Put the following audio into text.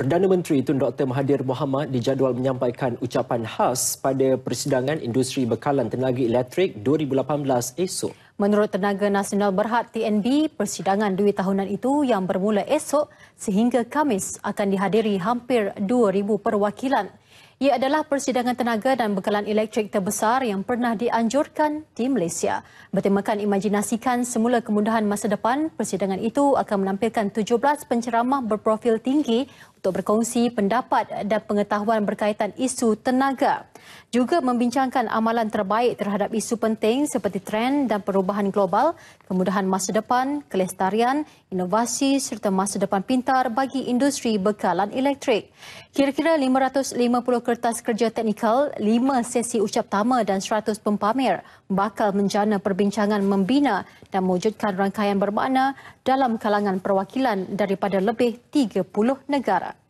Perdana Menteri Tun Dr. Mahathir Mohamad dijadual menyampaikan ucapan khas pada Persidangan Industri Bekalan Tenaga Elektrik 2018 esok. Menurut Tenaga Nasional Berhad TNB, persidangan duit tahunan itu yang bermula esok sehingga Kamis akan dihadiri hampir 2,000 perwakilan. Ia adalah persidangan tenaga dan bekalan elektrik terbesar yang pernah dianjurkan di Malaysia. Bertemakan imajinasikan semula kemudahan masa depan, persidangan itu akan menampilkan 17 penceramah berprofil tinggi untuk berkongsi pendapat dan pengetahuan berkaitan isu tenaga juga membincangkan amalan terbaik terhadap isu penting seperti trend dan perubahan global, kemudahan masa depan, kelestarian, inovasi serta masa depan pintar bagi industri bekalan elektrik. Kira-kira 550 kertas kerja teknikal, 5 sesi ucap tama dan 100 pempamer bakal menjana perbincangan membina dan mewujudkan rangkaian bermakna dalam kalangan perwakilan daripada lebih 30 negara.